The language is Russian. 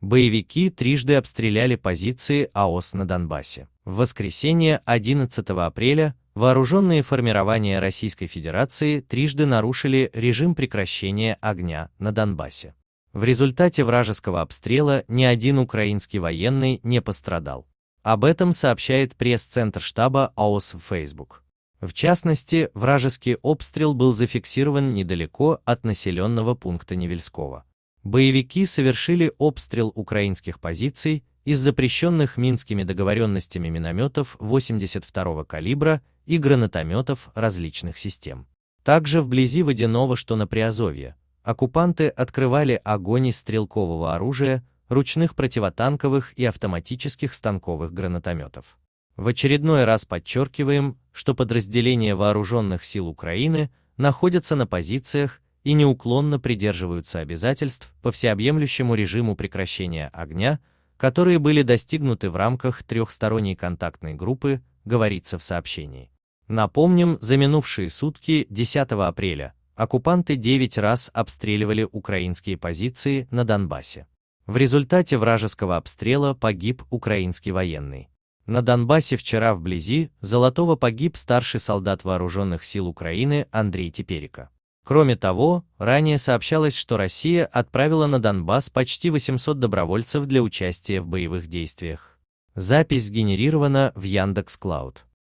Боевики трижды обстреляли позиции АОС на Донбассе. В воскресенье 11 апреля вооруженные формирования Российской Федерации трижды нарушили режим прекращения огня на Донбассе. В результате вражеского обстрела ни один украинский военный не пострадал. Об этом сообщает пресс-центр штаба АОС в Facebook. В частности, вражеский обстрел был зафиксирован недалеко от населенного пункта Невельского боевики совершили обстрел украинских позиций из запрещенных минскими договоренностями минометов 82-го калибра и гранатометов различных систем. Также вблизи Водяного, что на Приазовье, оккупанты открывали огонь из стрелкового оружия, ручных противотанковых и автоматических станковых гранатометов. В очередной раз подчеркиваем, что подразделения вооруженных сил Украины находятся на позициях, и неуклонно придерживаются обязательств по всеобъемлющему режиму прекращения огня, которые были достигнуты в рамках трехсторонней контактной группы, говорится в сообщении. Напомним, за минувшие сутки 10 апреля оккупанты 9 раз обстреливали украинские позиции на Донбассе. В результате вражеского обстрела погиб украинский военный. На Донбассе вчера вблизи Золотого погиб старший солдат вооруженных сил Украины Андрей Теперика. Кроме того, ранее сообщалось, что Россия отправила на Донбасс почти 800 добровольцев для участия в боевых действиях. Запись сгенерирована в Яндекс.Клауд.